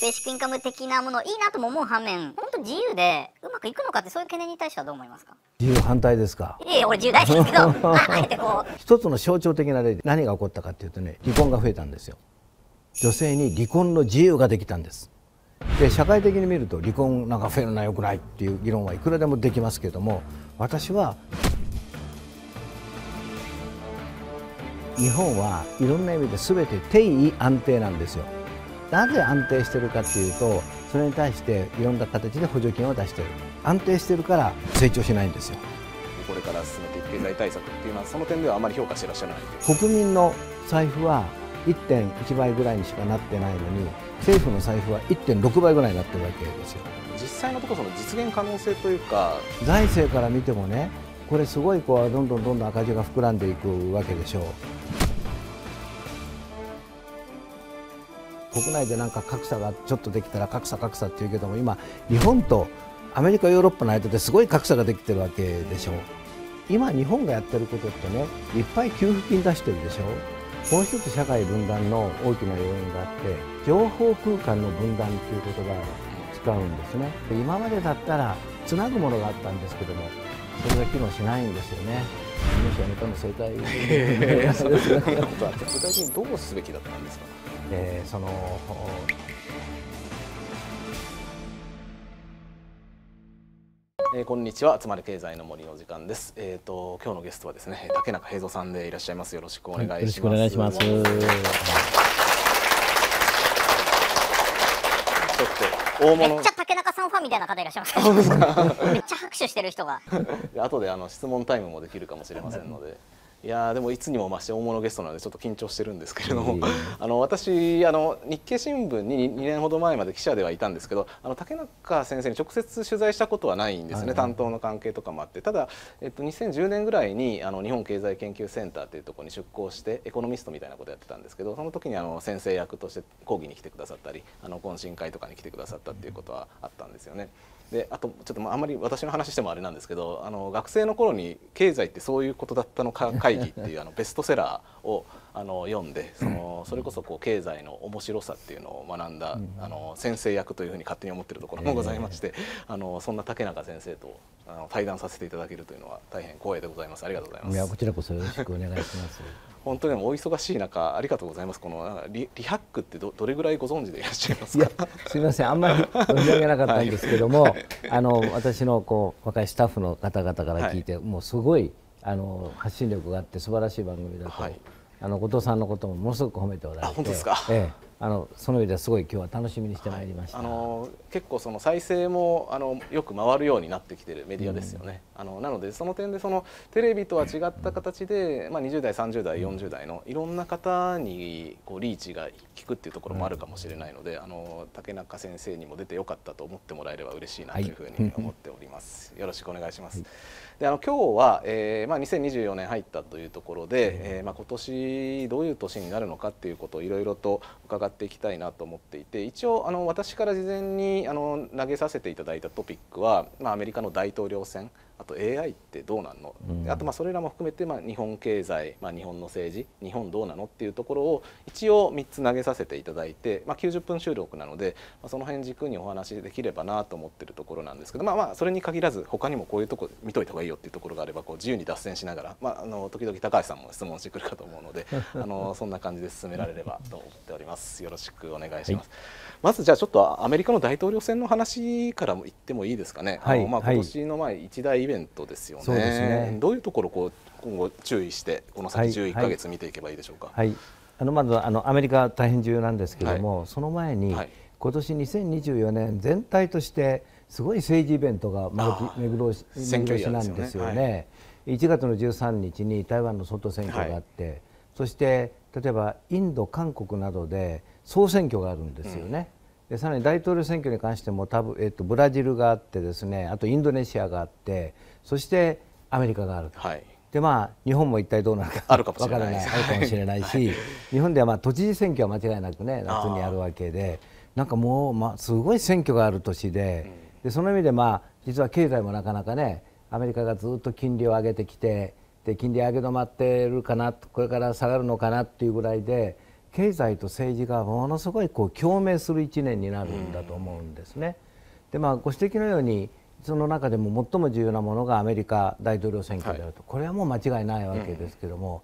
ベーシックインカム的なものいいなとも思う反面本当自由でうまくいくのかってそういう懸念に対してはどう思いますか自由反対ですかいえ俺自由大好きですけど 一つの象徴的な例で何が起こったかっていうとね離婚が増えたんですよ女性に離婚の自由ができたんですで社会的に見ると離婚なんか増えるのはよくないっていう議論はいくらでもできますけども私は日本はいろんな意味で全て定位安定なんですよなぜ安定してるかっていうとそれに対していろんな形で補助金を出してる安定してるから成長しないんですよこれから進めていく経済対策っていうのはその点ではあまり評価してらっしゃらない国民の財布は1.1倍ぐらいにしかなってないのに政府の財布は1.6倍ぐらいになってるわけですよ実際のところその実現可能性というか財政から見てもねこれすごいこうどんどんどんどん赤字が膨らんでいくわけでしょう国内でなんか格差がちょっとできたら格差格差っていうけども今日本とアメリカヨーロッパの間ですごい格差ができてるわけでしょ今日本がやってることってねいっぱい給付金出してるでしょもう一つ社会分断の大きな要因があって情報空間の分断っていう言葉を使うんですね今までだったらつなぐものがあったんですけどもそれが機能しないんですよね もしろネタの生態 具体的にどうすべきだったんですかえー、そのえー、こんにちはつまり経済の森の時間です。えっ、ー、と今日のゲストはですね竹中平蔵さんでいらっしゃいます。よろしくお願いします。よろしくお願いします。ちょっと大物。めっちゃ竹中さんファンみたいな方いらっしゃいます。めっちゃ拍手してる人が。後であの質問タイムもできるかもしれませんので。いやでもいつにも増して大物ゲストなのでちょっと緊張してるんですけれども、あの私あの日経新聞に 2, 年ほど前まで記者ではいたんですけどあの竹中先生に直接取材したことはないんですね、はいはい、担当の関係とかもあってただ、えっと、2010年ぐらいにあの日本経済研究センターというところに出向してエコノミストみたいなことやってたんですけどその時にあの先生役として講義に来てくださったりあの懇親会とかに来てくださったっていうことはあったんですよね。うんであとちょっとあんまり私の話してもあれなんですけどあの学生の頃に「経済ってそういうことだったのか 会議」っていうあのベストセラーをあの読んでそのそれこそこう経済の面白さっていうのを学んだあの先生役というふうに勝手に思ってるところもございましてあのそんな竹中先生とあの対談させていただけるというのは大変光栄でございますありがとうございますこちらこそよろしくお願いします本当にお忙しい中ありがとうございますこのリリハックってどどれぐらいご存知でいらっしゃいますかすみませんあんまり存し上げなかったんですけども、はいあの私のこう若いスタッフの方々から聞いて、はい、もうすごいあの発信力があって素晴らしい番組だと、あの後藤さんのこともものすごく褒めておられて本当ですか、ええあのその上ですごい今日は楽しみにしてまいりました、はい、あの結構その再生もあのよく回るようになってきてるメディアですよね、うん、あのなのでその点でそのテレビとは違った形で、まあ、20代30代40代のいろんな方にこうリーチが効くっていうところもあるかもしれないので、うん、あの竹中先生にも出てよかったと思ってもらえれば嬉しいなというふうに思っております、はい、よろしくお願いします、はいであの今日は、えーまあ、2024年入ったというところで、えーまあ、今年どういう年になるのかということをいろいろと伺っていきたいなと思っていて一応あの私から事前にあの投げさせていただいたトピックは、まあ、アメリカの大統領選あと AI ってどうなんの、うん、あとまあそれらも含めてまあ日本経済、まあ、日本の政治日本どうなのっていうところを一応3つ投げさせていただいて、まあ、90分収録なので、まあ、その辺軸にお話できればなと思ってるところなんですけど、まあ、まあそれに限らず他にもこういうとこ見といた方がいいよっていうところがあればこう自由に脱線しながら、まあ、あの時々高橋さんも質問してくるかと思うので あのそんな感じで進められればと思っております。よろしくお願いします、はいまずじゃあちょっとアメリカの大統領選の話からも言ってもいいですかね、はい、あまあ今年の前、一大イベントですよね、はいね、どういうところこう今後注意して、この先11か月見ていけばいいでしょうか。はい、あのまずあのアメリカ大変重要なんですけれども、その前に、今年2024年全体としてすごい政治イベントが目黒しなんですよね。1月の13日に台湾の総統選挙があって、そして例えばインド、韓国などで総選挙があるんですよね、うん、でさらに大統領選挙に関しても多分、えー、とブラジルがあってですねあとインドネシアがあってそしてアメリカがあると、はい、でまあ、日本も一体どうなるかあるかもしれないあるかもしれないし、はい、日本では、まあ、都知事選挙は間違いなくね夏にあるわけでなんかもう、まあ、すごい選挙がある年でうん、でその意味で、まあ、実は経済もなかなかねアメリカがずっと金利を上げてきてで金利上げ止まってるかなこれから下がるのかなっていうぐらいで経済と政治がものすごいこう共鳴する1年になるんだと思うんですね。でまあ、ご指摘のようにその中でも最も重要なものがアメリカ大統領選挙であると、はい、これはもう間違いないわけですけども、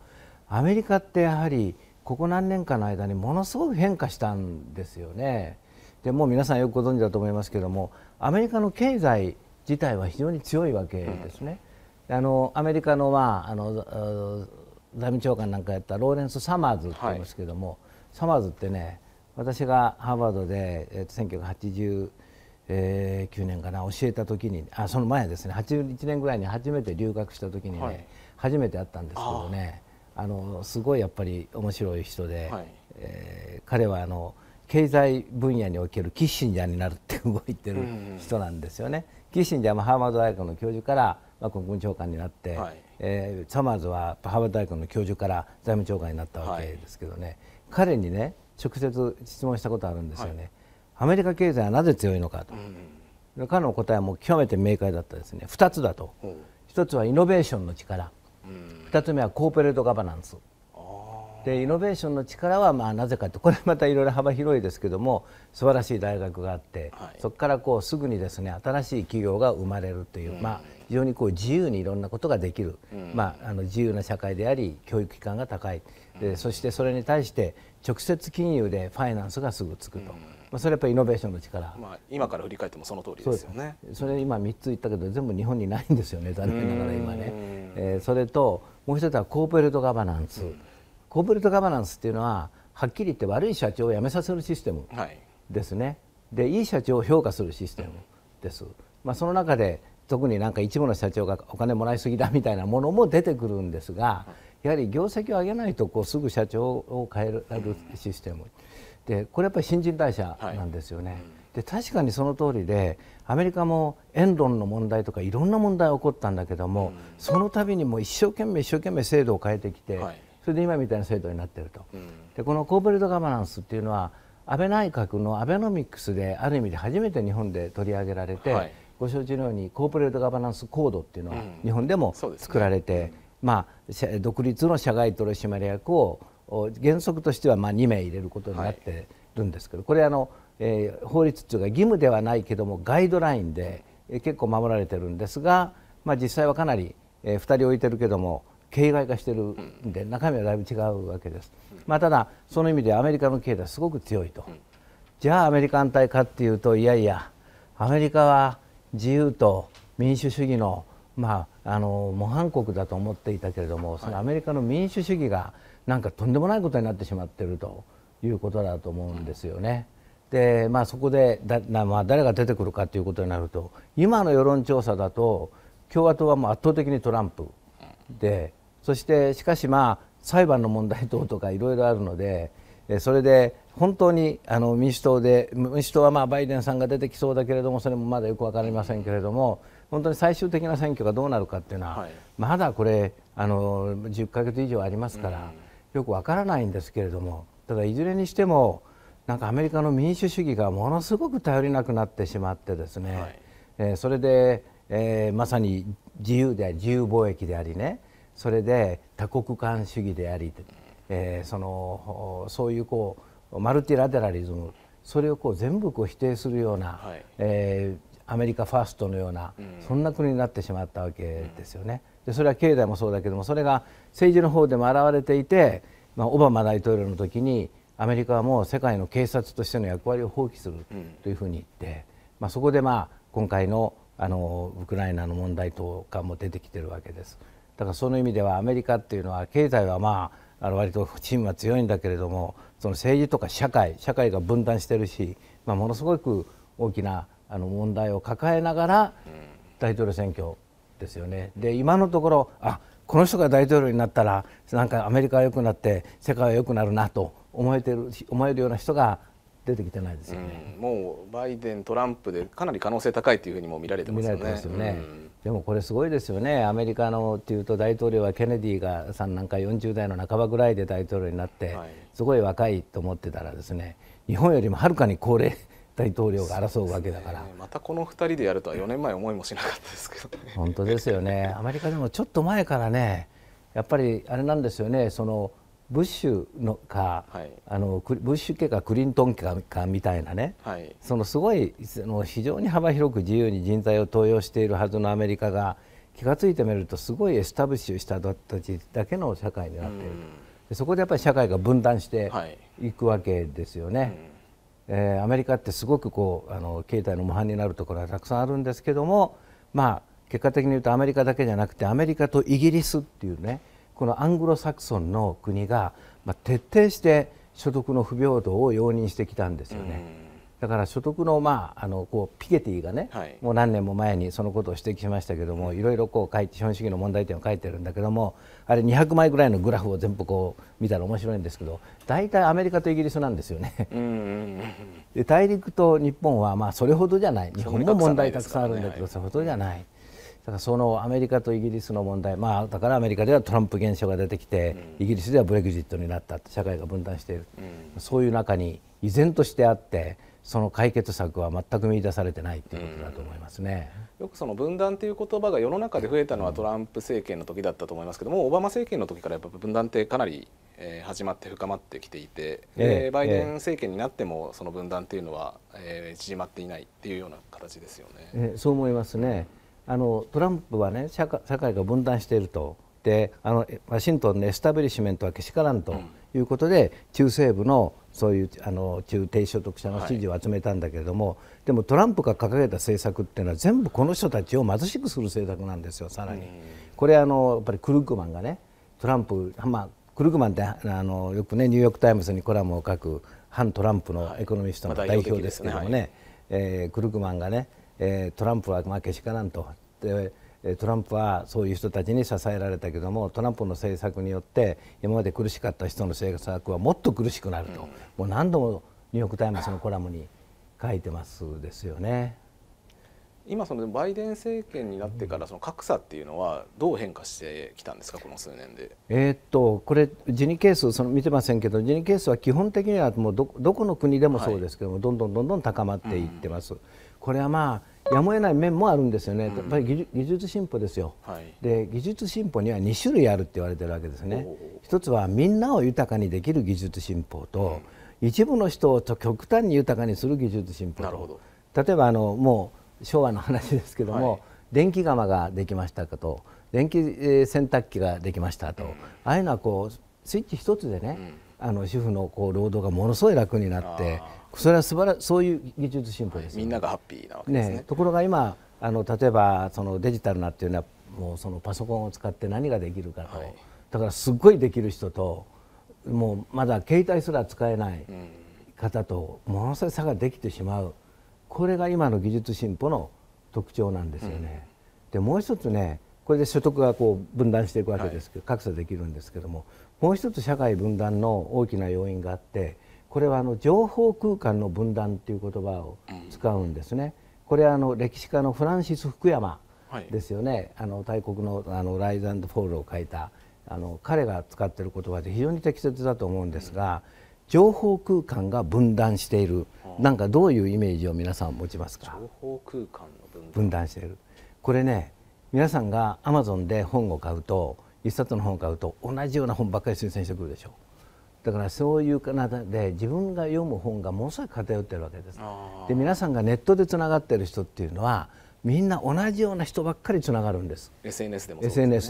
うん、アメリカってやはりここ何年かの間にものすごく変化したんですよね。でもう皆さんよくご存知だと思いますけどもアメリカの経済自体は非常に強いわけですね。あのアメリカの,、まあ、あの財務長官なんかやったローレンス・サマーズって言いますけども、はい、サマーズってね私がハーバードで、えー、1989年かな教えた時にあその前ですね81年ぐらいに初めて留学した時にね、はい、初めて会ったんですけどねあのすごいやっぱり面白い人で、はい、えー、彼はあの経済分野におけるキッシンジャーになるって動いてる人なんですよね。うん、キッシンジャーもハーバード大学の教授からまあ、国務長官になって、はい、えー、サマーズはハーバード大学の教授から財務長官になったわけですけどね、はい、彼にね直接質問したことあるんですよね、はい、アメリカ経済はなぜ強いのかと、うん、彼の答えはもう極めて明快だったですね2つだと、うん、1つはイノベーションの力、うん、2つ目はコーポレートガバナンス、でイノベーションの力はまあなぜかとこれまたいろいろ幅広いですけども素晴らしい大学があって、はい、そこからこうすぐにですね新しい企業が生まれるという、うん、まあ、非常にこう自由にいろんなことができる、うん、まあ、あの自由な社会であり教育機関が高いでそしてそれに対して直接金融でファイナンスがすぐつくと。うん、まあ、それやっぱりイノベーションの力、まあ、今から振り返ってもその通りですよねそれ今3つ言ったけど全部日本にないんですよね残念ながら今ね、えそれともう一つはコーポレートガバナンス、コーポレートガバナンスっていうのははっきり言って悪い社長を辞めさせるシステムですね、はい、でいい社長を評価するシステムです、まあ、その中で特になんか一部の社長がお金もらいすぎだみたいなものも出てくるんですがやはり業績を上げないとこうすぐ社長を変えられるシステムでこれやっぱり新人代謝なんですよね。はい、で確かにその通りでアメリカもエンロンの問題とかいろんな問題起こったんだけども、その度にも一生懸命一生懸命制度を変えてきて、はいそれで今みたいな制度になっていると、うん、でこのコーポレートガバナンスっていうのは安倍内閣のアベノミクスである意味で初めて日本で取り上げられて、はい、ご承知のようにコーポレートガバナンスコードっていうのは日本でも作られて、うんね、まあ、独立の社外取締役を原則としてはまあ2名入れることになってるんですけど、はい、これあの、えー、法律っていうか義務ではないけどもガイドラインで結構守られてるんですが、まあ、実際はかなり、え2人置いてるけども形骸化してるんで中身はだいぶ違うわけです、まあ、ただその意味でアメリカの経済はすごく強いと、じゃあアメリカ安泰かっていうといやいやアメリカは自由と民主主義の,、まあ、あの模範国だと思っていたけれども、そのアメリカの民主主義がなんかとんでもないことになってしまってるということだと思うんですよね。でまあ、そこでだ、まあ、誰が出てくるかということになると今の世論調査だと共和党はもう圧倒的にトランプでそしてしかしまあ裁判の問題等とかいろいろあるのでそれで本当にあの民主党で民主党はまあバイデンさんが出てきそうだけれどもそれもまだよく分かりませんけれども本当に最終的な選挙がどうなるかっていうのは、まだこれあの10ヶ月以上ありますから、よく分からないんですけれどもただいずれにしてもなんかアメリカの民主主義がものすごく頼りなくなってしまってですね、えそれで、えー、まさに自由で自由貿易でありねそれで多国間主義であり、えー、そのそういうこうマルティラテラリズムそれをこう全部こう否定するような、はい、えー、アメリカファーストのような、うん、そんな国になってしまったわけですよね。でそれは経済もそうだけどもそれが政治の方でも現れていて、まあ、オバマ大統領の時にアメリカはもう世界の警察としての役割を放棄するというふうに言って、うん、まあ、そこでまあ今回のあのウクライナの問題とかも出てきてるわけです。だからその意味ではアメリカっていうのは経済はまああの割とチームは強いんだけれどもその政治とか社会社会が分断してるし、まあ、ものすごく大きなあの問題を抱えながら大統領選挙ですよね。で今のところあこの人が大統領になったらなんかアメリカは良くなって世界は良くなるなと思えてる思えるような人が出てきてないですよね、うん、もうバイデン、トランプでかなり可能性高いというふうにも見られてますよね。よねうんでもこれすごいですよねアメリカのっていうと大統領はケネディがさんなんか40代の半ばぐらいで大統領になって、すごい若いと思ってたらですね日本よりもはるかに高齢大統領が争うわけだから、ね、またこの2人でやるとは4年前思いもしなかったですけど、ね、本当ですよねアメリカでもちょっと前からねやっぱりあれなんですよねそのブッシュのか、はい、あのブッシュ家かクリントン家かみたいなね、はい、そのすごいその非常に幅広く自由に人材を登用しているはずのアメリカが気が付いてみるとすごいエスタブッシュした人たちだけの社会になっているそこでやっぱり社会が分断していくわけですよね。はい、えー、アメリカってすごくこうあの経済の模範になるところはたくさんあるんですけども、まあ、結果的に言うとアメリカだけじゃなくてアメリカとイギリスっていうねこのアングロサクソンの国が、まあ、徹底して所得の不平等を容認してきたんですよね。だから所得の,、まあ、あのこうピケティがね、はい、もう何年も前にそのことを指摘しましたけども、いろいろこう書いて資本主義の問題点を書いてるんだけどもあれ200枚ぐらいのグラフを全部こう見たら面白いんですけど大体アメリカとイギリスなんですよね。で大陸と日本はまあそれほどじゃない日本も問題たくさんあるんだけど、それほどじゃない。だからそのアメリカとイギリスの問題、まあ、だからアメリカではトランプ現象が出てきて、うん、イギリスではブレグジットになった社会が分断している、うん、そういう中に依然としてあってその解決策は全く見出されてないということだと思いますね、うん、よくその分断という言葉が世の中で増えたのはトランプ政権の時だったと思いますけどもオバマ政権の時からやっぱ分断ってかなりえ始まって深まってきていて、えバイデン政権になってもその分断というのは、え縮まっていないっていうような形ですよね。そう思いますね。あのトランプはね社会が分断しているとであのワシントンのエスタブリッシュメントはけしからんということで、中西部のそういうあの中低所得者の支持を集めたんだけれども、はい、でもトランプが掲げた政策っていうのは全部この人たちを貧しくする政策なんですよ、さらに。これあのやっぱりクルークマンがねトランプ、まあ、クルークマンってあのよく、ね、ニューヨーク・タイムズにコラムを書く反トランプのエコノミストの代表ですけどもね、はいまあ、ねえー、クルークマンがねえトランプは負けしからんとでトランプはそういう人たちに支えられたけどもトランプの政策によって今まで苦しかった人の政策はもっと苦しくなると、うん、もう何度もニューヨーク・タイムズのコラムに書いてますですよね。今そのバイデン政権になってからその格差っていうのはどう変化してきたんですかこの数年で。えー、っとこれジニケースその見てませんけどジニケースは基本的にはもうどどこの国でもそうですけども、はい、どんどんどんどん高まっていってます。うんこれはまあやむを得ない面もあるんですよね、うん、やっぱり技術進歩ですよ、はい、で技術進歩には2種類あるって言われてるわけですね一つはみんなを豊かにできる技術進歩と、うん、一部の人を極端に豊かにする技術進歩と例えばあのもう昭和の話ですけども、はい、電気釜ができましたかと電気洗濯機ができましたと、うん、ああいうのはこうスイッチ一つでね、あの主婦のこう労働がものすごい楽になってそれは素晴らそういう技術進歩です、ね、みんながハッピーなわけですね、ね、ところが今あの例えばそのデジタルなっていうのはもうそのパソコンを使って何ができるかと、はい、だからすっごいできる人ともうまだ携帯すら使えない方とものすごい差ができてしまうこれが今の技術進歩の特徴なんですよね。うん、でもう一つねこれで所得がこう分断していくわけですけど、はい、格差できるんですけどももう一つ社会分断の大きな要因があってこれはあの情報空間の分断という言葉を使うんですね。これはあの歴史家のフランシス福山ですよね。はい、あの大国のあのライズアンド・フォールを書いたあの彼が使っている言葉で非常に適切だと思うんですが、うん、情報空間が分断している、うなんかどういうイメージを皆さん持ちますか情報空間の分断しているこれね皆さんがアマゾンで本を買うと一冊の本を買うと同じような本ばっかり推薦してくるでしょだからそういう方で自分が読む本がものすごい偏ってるわけですで皆さんがネットでつながってる人っていうのはみんな同じような人ばっかりつながるんです SNS でも、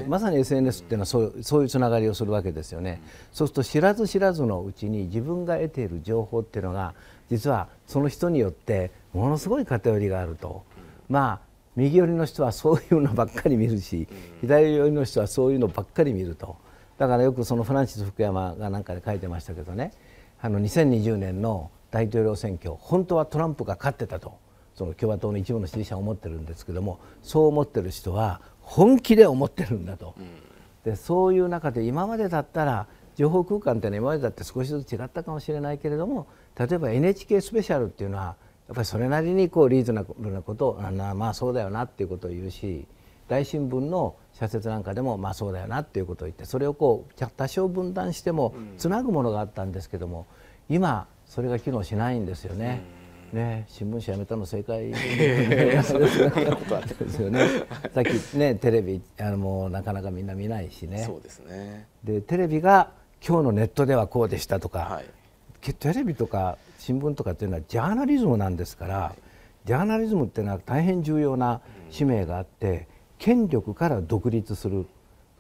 まさに SNS っていうのはそう,、そういうつながりをするわけですよね、うん、そうすると知らず知らずのうちに自分が得ている情報っていうのが実はその人によってものすごい偏りがあると、うん、まあ右寄りの人はそういうのばっかり見るし、うん、左寄りの人はそういうのばっかり見るとだからよくそのフランシス福山がなんかで書いてましたけどねあの2020年の大統領選挙本当はトランプが勝ってたとその共和党の一部の支持者は思ってるんですけどもそう思ってる人は本気で思ってるんだと、うん、でそういう中で今までだったら情報空間っていうのは今までだって少しずつ違ったかもしれないけれども例えば NHK スペシャルっていうのはやっぱりそれなりにこうリーズナブルなことをあまあそうだよなっていうことを言うし大新聞の社説なんかでもまあそうだよなっていうことを言ってそれをこう多少分断してもつなぐものがあったんですけども今それが機能しないんですよね。ね、新聞社辞めたの正解 ですよね。さっきねテレビあのもうなかなかみんな見ないしね。そうですね。でテレビが今日のネットではこうでしたとか、はい、テレビとか新聞とかっていうのはジャーナリズムなんですから、はい、ジャーナリズムっていうのは大変重要な使命があって、権力から独立する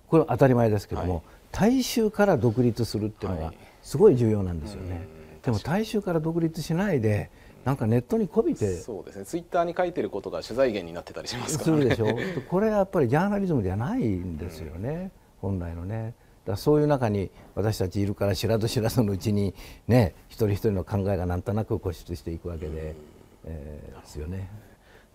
これは当たり前ですけども、はい、大衆から独立するっていうのがすごい重要なんですよね。はい、でも大衆から独立しないでなんかネットにこびてそうですねツイッターに書いてることが取材源になってたりしますから、ね、でしょこれはやっぱりジャーナリズムではないんですよね、うん、本来のねだそういう中に私たちいるから知らず知らずのうちにね一人一人の考えがなんとなく固執していくわけで、うん、えー、ですよね。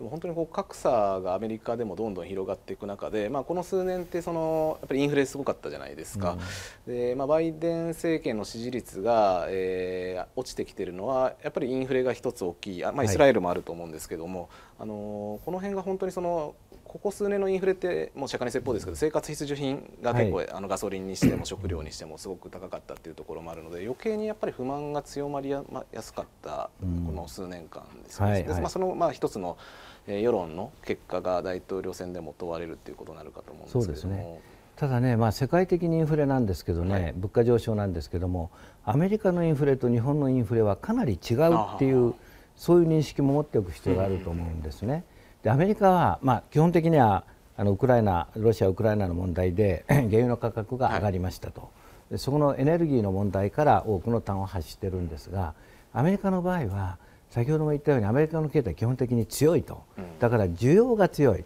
でも本当にこう格差がアメリカでもどんどん広がっていく中で、まあ、この数年ってそのやっぱりインフレすごかったじゃないですか、うん、でまあ、バイデン政権の支持率が、えー、落ちてきてるのはやっぱりインフレが一つ大きいあ、まあ、イスラエルもあると思うんですけども、はい、あのこの辺が本当にそのここ数年のインフレってもう釈迦に説法ですけど生活必需品が結構、はい、あのガソリンにしても食料にしてもすごく高かったっていうところもあるので余計にやっぱり不満が強まりやすかったこの数年間ですね。うんはいはい、まあ、そのまあ一つの世論の結果が大統領選でも問われるということになるかと思うんですけども。ね、ただね、まあ、世界的にインフレなんですけどね、はい、物価上昇なんですけどもアメリカのインフレと日本のインフレはかなり違うっていうそういう認識も持っておく必要があると思うんですね。でアメリカは、まあ、基本的にはあのウクライナロシア、ウクライナの問題で 原油の価格が上がりましたと、はい、そこのエネルギーの問題から多くの端を発してるんですがアメリカの場合は先ほども言ったようにアメリカの経済は基本的に強いと、うん、だから需要が強い、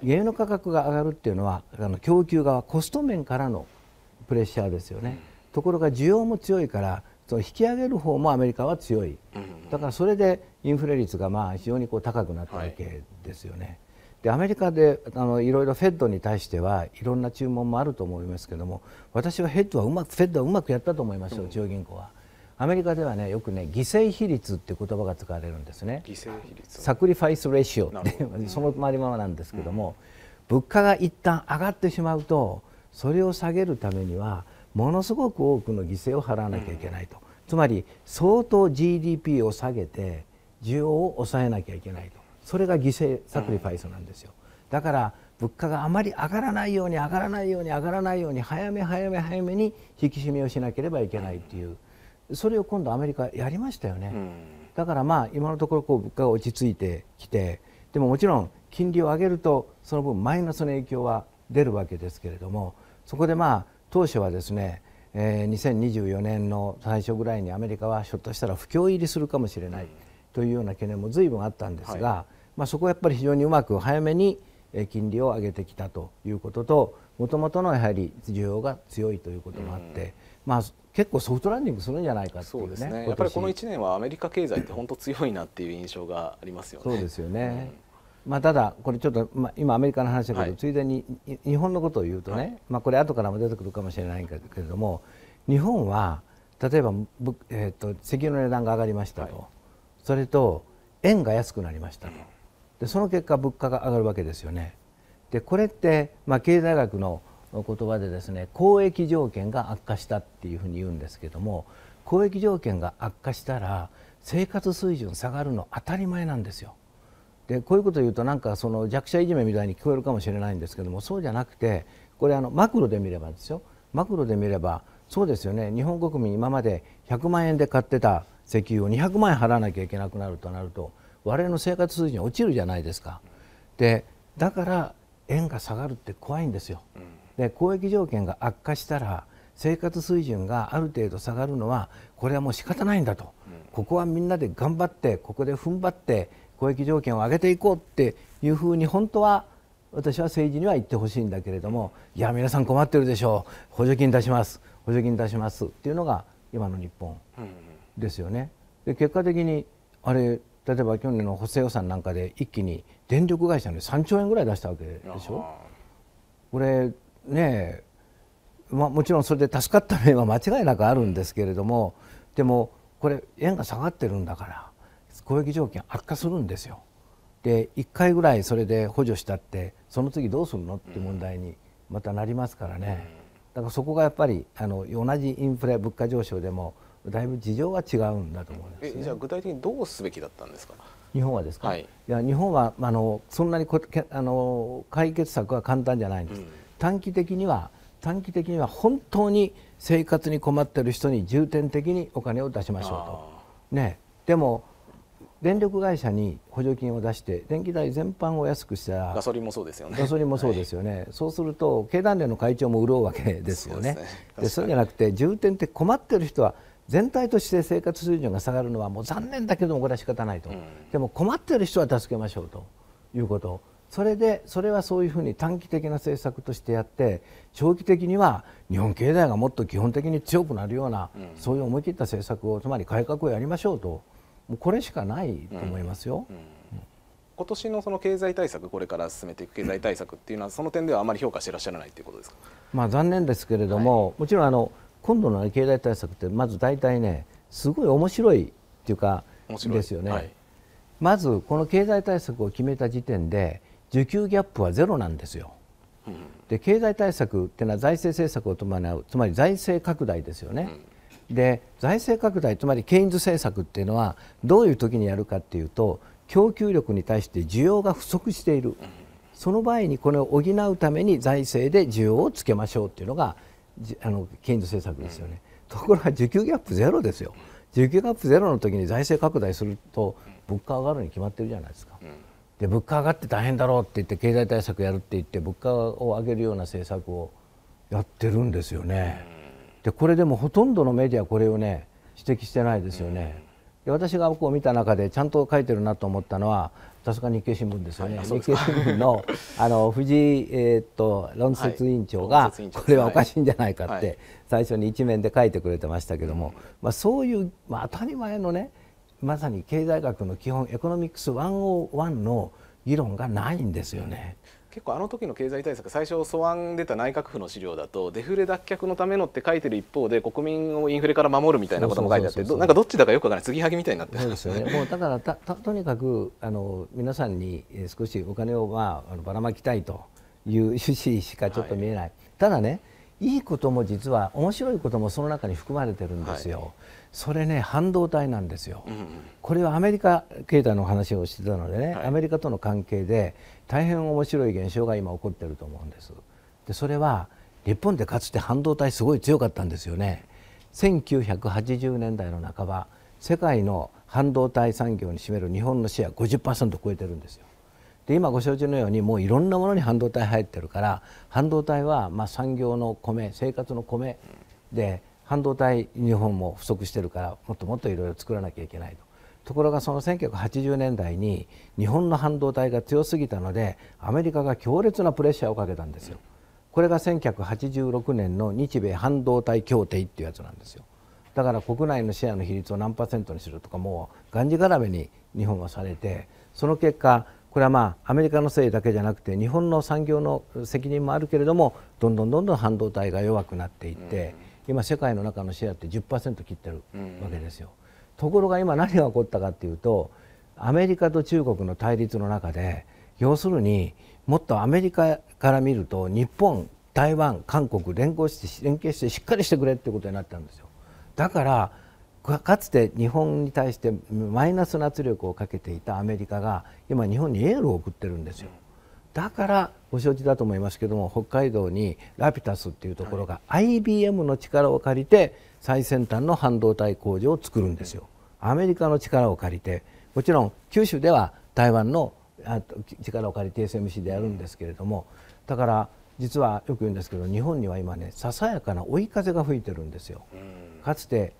原油の価格が上がるっていうのはあの供給側コスト面からのプレッシャーですよね、うん、ところが需要も強いからその引き上げる方もアメリカは強い、だからそれでインフレ率がまあ非常にこう高くなったわけですよね。はいでアメリカであのいろいろフェッドに対してはいろんな注文もあると思いますけども私はヘッドはうまくフェッドはうまくやったと思いますよ、中央銀行は。アメリカではねよくね犠牲比率って言葉が使われるんですね犠牲比率サクリファイスレシオってそのまりままなんですけども、うん、物価が一旦上がってしまうとそれを下げるためにはものすごく多くの犠牲を払わなきゃいけないと、うん、つまり相当 GDP を下げて需要を抑えなきゃいけないとそれが犠牲サクリファイスなんですよ、うん、だから物価があまり上がらないように上がらないように上がらないように早め早め早めに引き締めをしなければいけないっていう、それを今度アメリカやりましたよね、うん、だからまあ今のところこう物価が落ち着いてきてでももちろん金利を上げるとその分マイナスの影響は出るわけですけれどもそこでまあ当初はですね、えー、2024年の最初ぐらいにアメリカはひょっとしたら不況入りするかもしれないというような懸念も随分あったんですが、はい、まあ、そこはやっぱり非常にうまく早めに金利を上げてきたということともともとのやはり需要が強いということもあって。うんまあ、結構ソフトランディングするんじゃないかっていう、ね,、ですねやっぱりこの1年はアメリカ経済って本当強いなっていう印象がありますよね。そうですよね、うん、まあ、ただ、これちょっと、まあ、今、アメリカの話だけど、ついでに日本のことを言うとね、はい、まあ、これ後からも出てくるかもしれないけれども日本は例えば、えーと、と石油の値段が上がりましたと、はい、それと円が安くなりましたとでその結果物価が上がるわけですよね。でこれって、まあ、経済学の言葉でですね公益条件が悪化したっていうふうに言うんですけども公益条件が悪化したら生活水準下がるの当たり前なんですよ。でこういうことを言うとなんかその弱者いじめみたいに聞こえるかもしれないんですけどもそうじゃなくてこれあのマクロで見ればですよマクロで見ればそうですよね日本国民今まで100万円で買ってた石油を200万円払わなきゃいけなくなるとなると我々の生活水準落ちるじゃないですか。でだから円が下がるって怖いんですよ。うんで交易条件が悪化したら生活水準がある程度下がるのはこれはもう仕方ないんだと、ここはみんなで頑張ってここで踏ん張って交易条件を上げていこうっていうふうに本当は私は政治には言ってほしいんだけれどもいや皆さん困ってるでしょう補助金出します補助金出しますっていうのが今の日本ですよね。で結果的にあれ例えば去年の補正予算なんかで一気に電力会社に3兆円ぐらい出したわけでしょ。これねえ、まあ、もちろんそれで助かった面は間違いなくあるんですけれどもでもこれ円が下がってるんだから攻撃条件悪化するんですよ。で1回ぐらいそれで補助したってその次どうするのって問題にまたなりますからね、だからそこがやっぱりあの同じインフレ物価上昇でもだいぶ事情は違うんだと思います、ね、えじゃあ具体的にどうすべきだったんですか日本はですか、はい、いや日本はあのそんなにこあの解決策は簡単じゃないんです、うん短期的には短期的には本当に生活に困っている人に重点的にお金を出しましょうと。ね、でも電力会社に補助金を出して電気代全般を安くしたらガソリンもそうですよねガソリンもそうですよね、はい、そうすると経団連の会長も潤うわけですよねそうで、ね、そうじゃなくて重点って困ってる人は全体として生活水準が下がるのはもう残念だけどもこれは仕方ないと、うん、でも困ってる人は助けましょうということそれでそれはそういうふうに短期的な政策としてやって長期的には日本経済がもっと基本的に強くなるような、そういう思い切った政策をつまり改革をやりましょうともうこれしかないと思いますよ。うんうん今年のその経済対策これから進めていく経済対策っていうのはその点ではあまり評価していらっしゃらないということですか、まあ、残念ですけれども、はい、もちろんあの今度の、経済対策ってまず大体ねすごい面白いっていうかですよね、はい、まずこの経済対策を決めた時点で需給ギャップはゼロなんですよ。で経済対策っていうのは財政政策を伴うつまり財政拡大ですよね。で財政拡大つまりケインズ政策っていうのはどういう時にやるかっていうと供給力に対して需要が不足しているその場合にこれを補うために財政で需要をつけましょうっていうのがあのケインズ政策ですよね。ところが需給ギャップゼロですよ。需給ギャップゼロの時に財政拡大すると物価上がるに決まってるじゃないですか。で物価上がって大変だろうって言って経済対策やるって言って物価を上げるような政策をやってるんですよね。でこれでもほとんどのメディアこれをね指摘してないですよね。で私がこう見た中でちゃんと書いてるなと思ったのは確か日経新聞ですよね、はい、日経新聞の あの藤井、えー、っと論説委員長が、はい、これはおかしいんじゃないかって、はい、最初に一面で書いてくれてましたけども、まあ、そういう、まあ、当たり前のねまさに経済学の基本エコノミクス101の議論がないんですよね。結構あの時の経済対策最初素案出た内閣府の資料だとデフレ脱却のためのって書いてる一方で国民をインフレから守るみたいなことも書いてあってなんかどっちだかよくわからない継ぎはぎみたいになってそうですよねもうだからとにかくあの皆さんに少しお金を、まあ、あのばらまきたいという趣旨しかちょっと見えない、はい、ただねいいことも実は面白いこともその中に含まれてるんですよ。はいそれね半導体なんですよ、うんうん、これはアメリカ経済の話をしてたのでね、はい、アメリカとの関係で大変面白い現象が今起こってると思うんですでそれは日本でかつて半導体すごい強かったんですよね1980年代の半ば世界の半導体産業に占める日本のシェア50%超えてるんですよで今ご承知のようにもういろんなものに半導体入ってるから半導体はま産業の米生活の米で半導体日本も不足してるからもっともっといろいろ作らなきゃいけないと。ところがその1980年代に日本の半導体が強すぎたのでアメリカが強烈なプレッシャーをかけたんですよ。これが1986年の日米半導体協定っていうやつなんですよ。だから国内のシェアの比率を何パーセントにするとかもうがんじがらめに日本はされてその結果これはまあアメリカのせいだけじゃなくて日本の産業の責任もあるけれどもどんどんどんどん半導体が弱くなっていって。うん今世界の中のシェアって10%切ってるわけですよ。ところが今何が起こったかっていうとアメリカと中国の対立の中で要するにもっとアメリカから見ると日本台湾韓国連合して連携してしっかりしてくれってことになったんですよ。だからかつて日本に対してマイナスの圧力をかけていたアメリカが今日本にエールを送ってるんですよ。だからご承知だと思いますけども北海道にラピタスっていうところが IBM の力を借りて最先端の半導体工場を作るんですよ。アメリカの力を借りてもちろん九州では台湾の力を借りて SMC でやるんですけれどもだから実はよく言うんですけど日本には今ねささやかな追い風が吹いてるんですよ。かつて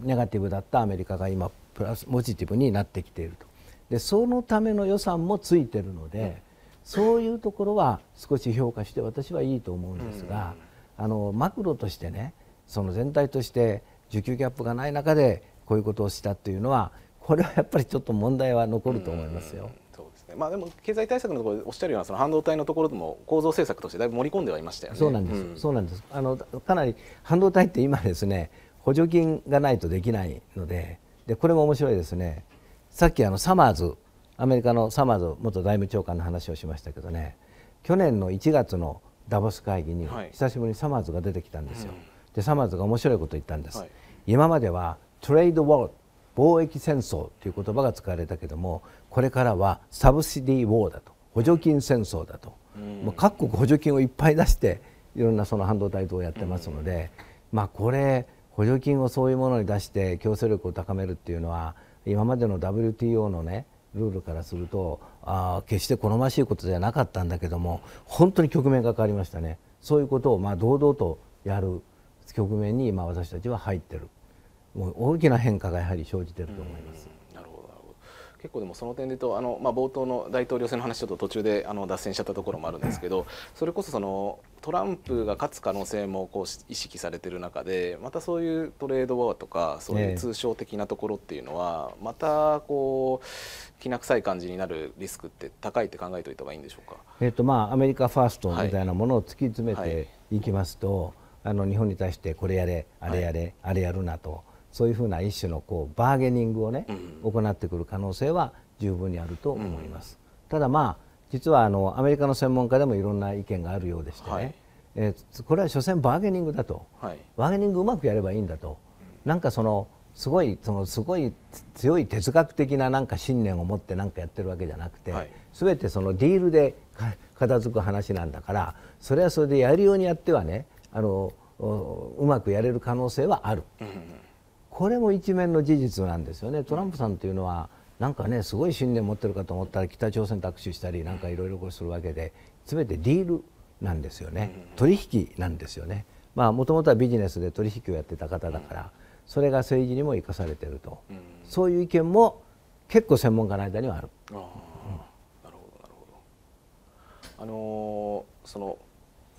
ネガティブだったアメリカが今プラスポジティブになってきていると。でそのための予算もついてるので、そういうところは少し評価して私はいいと思うんですが、あのマクロとしてねその全体として需給ギャップがない中でこういうことをしたっていうのはこれはやっぱりちょっと問題は残ると思いますよ。そうですねまあ、でも経済対策のところでおっしゃるようなその半導体のところでも構造政策としてだいぶ盛り込んではいましたよね。そうなんです、うん、そうなんですあのかなり半導体って今ですね補助金がないとできないのででこれも面白いですねさっきあのサマーズアメリカのサマーズ元財務長官の話をしましたけどね去年の1月のダボス会議に久しぶりにサマーズが出てきたんですよ、はい、でサマーズが面白いことを言ったんです、はい、今まではトレード・ウォー貿易戦争という言葉が使われたけどもこれからはサブシディ・ウォーだと補助金戦争だと、うん、まあ、各国補助金をいっぱい出していろんなその半導体等をやってますので、うん、まあ、これ補助金をそういうものに出して競争力を高めるっていうのは今までの WTO のねルールからするとあ決して好ましいことではなかったんだけども本当に局面が変わりましたねそういうことをまあ堂々とやる局面に今私たちは入ってるもう大きな変化がやはり生じてると思います。結構でもその点で言うとあの、まあ、冒頭の大統領選の話ちょっと途中であの脱線しちゃったところもあるんですけどそれこそそのトランプが勝つ可能性もこう意識されてる中でまたそういうトレードワーとかそういう通称的なところっていうのは、またこうきな臭い感じになるリスクって高いって考えておいた方がいいんでしょうか、えーとまあ、アメリカファーストみたいなものを突き詰めていきますと、はいはい、あの日本に対してこれやれあれやれ、はい、あれやるなと。そういうふうな一種のこうバーゲニングをね、行ってくる可能性は十分にあると思います。ただまあ実はあのアメリカの専門家でもいろんな意見があるようでしてね、えこれは所詮バーゲニングだと、はい、バーゲニングうまくやればいいんだと、なんかそのすごいそのすごい強い哲学的ななんか信念を持って何かやってるわけじゃなくて、はい、全てそのディールで片付く話なんだからそれはそれでやるようにやってはねあのうまくやれる可能性はある、うんこれも一面の事実なんですよねトランプさんというのはなんかねすごい信念持ってるかと思ったら北朝鮮と握手したりなんかいろいろするわけですべてディールなんですよね取引なんですよねまあもともとはビジネスで取引をやってた方だからそれが政治にも生かされてるとそういう意見も結構専門家の間にはある。あなあのー、その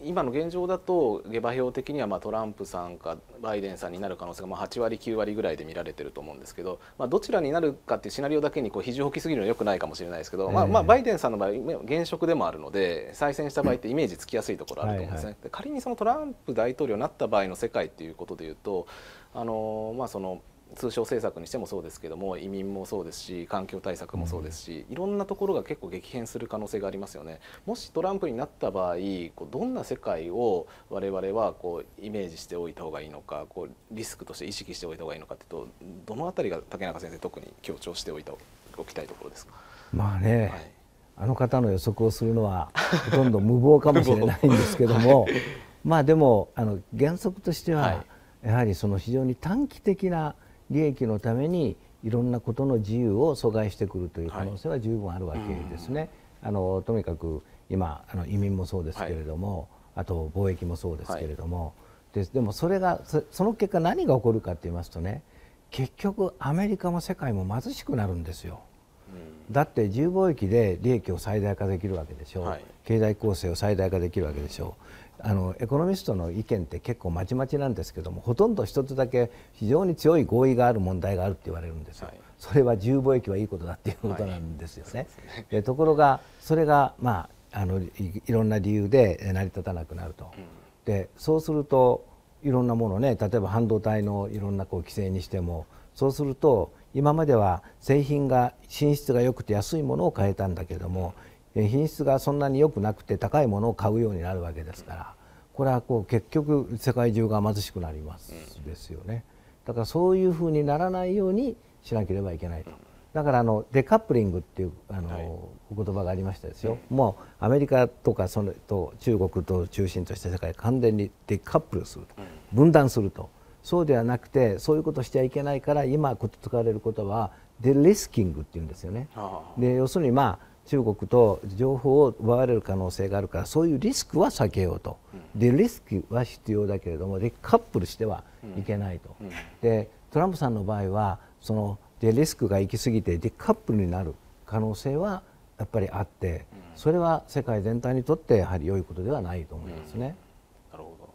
今の現状だと下馬評的にはまトランプさんかバイデンさんになる可能性がま8割9割ぐらいで見られてると思うんですけど、まあ、どちらになるかっていうシナリオだけにこう比重を置きすぎるのはよくないかもしれないですけど、まあ、まあバイデンさんの場合現職でもあるので再選した場合ってイメージつきやすいところあると思うんですね。はいはい、仮にそのトランプ大統領になった場合の世界っていうことでいうとあのまあその通商政策にしてもそうですけども移民もそうですし環境対策もそうですし、いろんなところが結構激変する可能性がありますよね。もしトランプになった場合こうどんな世界を我々はこうイメージしておいた方がいいのかこうリスクとして意識しておいた方がいいのかというとどのあたりが竹中先生特に強調しておいておきたいところですか。まあね、はい、あの方の予測をするのはほとんど無謀かもしれないんですけども、はい、まあでもあの原則としては、やはりその非常に短期的な利益のためにいろんなことの自由を阻害してくるという可能性は十分あるわけですね。はい、あのとにかく今あの移民もそうですけれども、はい、あと貿易もそうですけれども、はい、ででもそれがその結果何が起こるかと言いますとね結局アメリカも世界も貧しくなるんですよ。うん、だって自由貿易で利益を最大化できるわけでしょう、はい、経済構成を最大化できるわけでしょうあのエコノミストの意見って結構まちまちなんですけどもほとんど一つだけ非常に強い合意がある問題があるって言われるんですよ、はい、それは自由貿易はいいことだっていうことなんですよね。はい、でところがそれが、まあ、あのいろんな理由で成り立たなくなると。でそうするといろんなものね例えば半導体のいろんなこう規制にしてもそうすると今までは製品が品質が良くて安いものを変えたんだけども品質がそんなに良くなくて高いものを買うようになるわけですからこれはこう結局世界中が貧しくなりますですよねだからそういうふうにならないようにしなければいけないとだからあのデカップリングっていうあの、お言葉がありましたですよ、もうアメリカとかそのと中国と中心とした世界完全にデカップルすると分断するとそうではなくてそういうことしちゃいけないから今使われることはデリスキングっていうんですよね。で要するにまあ中国と情報を奪われる可能性があるからそういうリスクは避けようと、でリスクは必要だけれどもでカップルしてはいけないと、でトランプさんの場合はそのでリスクが行き過ぎてでカップルになる可能性はやっぱりあって、それは世界全体にとってやはり良いことではないと思いますね。なるほど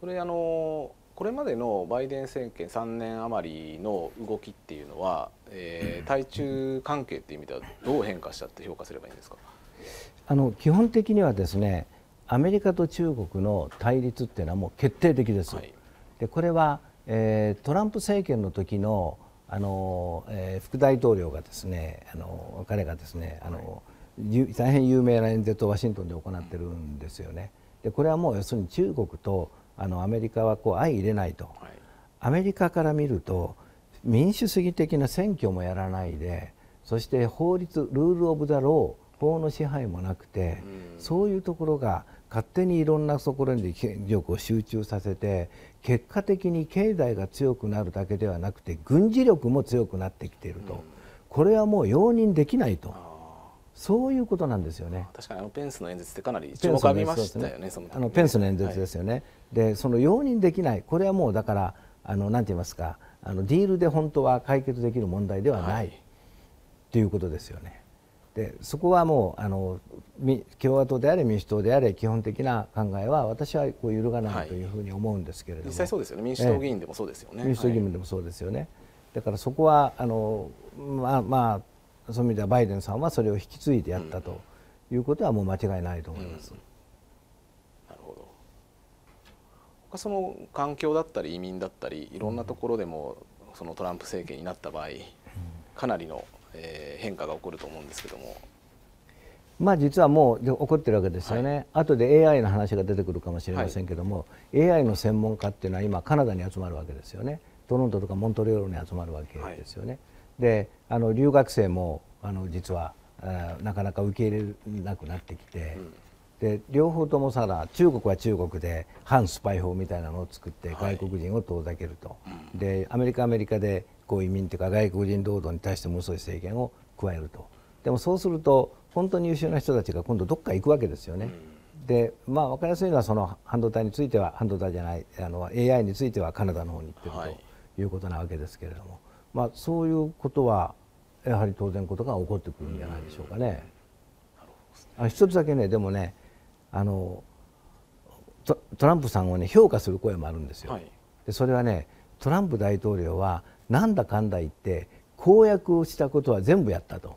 それあのこれまでのバイデン政権3年余りの動きっていうのは、えー、対中関係っていう意味ではどう変化したって評価すればいいんですかあの基本的にはですねアメリカと中国の対立っていうのはもう決定的です。はい、でこれは、えー、トランプ政権の時のあの、えー、副大統領がですねあの彼がですねあの、はい、大変有名な演説をワシントンで行ってるんですよね。でこれはもう要するに中国とあのアメリカはこう相入れないと、はい、アメリカから見ると民主主義的な選挙もやらないでそして法律ルール・オブ・ザ・ロー法の支配もなくて、うん、そういうところが勝手にいろんなところに権力を集中させて結果的に経済が強くなるだけではなくて軍事力も強くなってきていると、うん、これはもう容認できないと。そういうことなんですよね。確かにあのペンスの演説ってかなり注目浴びましたよね。ねあのペンスの演説ですよね。はい、でその容認できないこれはもうだからあのなんて言いますかあのディールで本当は解決できる問題ではない、はい、ということですよね。でそこはもうあの共和党であれ民主党であれ基本的な考えは私はこう揺るがないというふうに思うんですけれども、はい、実際そうですよね民主党議員でもそうですよね、民主党議員でもそうですよね、だからそこはあのまあまあそういう意味ではバイデンさんはそれを引き継いでやったということはもう間違いないと思います。うんうん、なるほどその環境だったり移民だったりいろんなところでもそのトランプ政権になった場合かなりの、え変化が起こると思うんですけども。まあ、実はもう起こってるわけですよね、はい、後で AI の話が出てくるかもしれませんけども、はい、AI の専門家っていうのは今カナダに集まるわけですよねトロントとかモントレオールに集まるわけですよね、はいであの留学生もあの実はなかなか受け入れなくなってきて、うん、で両方ともさら中国は中国で反スパイ法みたいなのを作って外国人を遠ざけると、はい、でアメリカアメリカでこう移民というか外国人労働に対しても遅い制限を加えるとでもそうすると本当に優秀な人たちが今度どっか行くわけですよね。うん、でまあ、分かりやすいのはその半導体については半導体じゃないあの AI についてはカナダの方に行ってるということなわけですけれども。はいまあ、そういうことはやはり当然ことが起こってくるんじゃないでしょうかね。あ一つだけねでもねあのトランプさんを、ね、評価する声もあるんですよ。はい、でそれはねトランプ大統領はなんだかんだ言って公約をしたことは全部やったと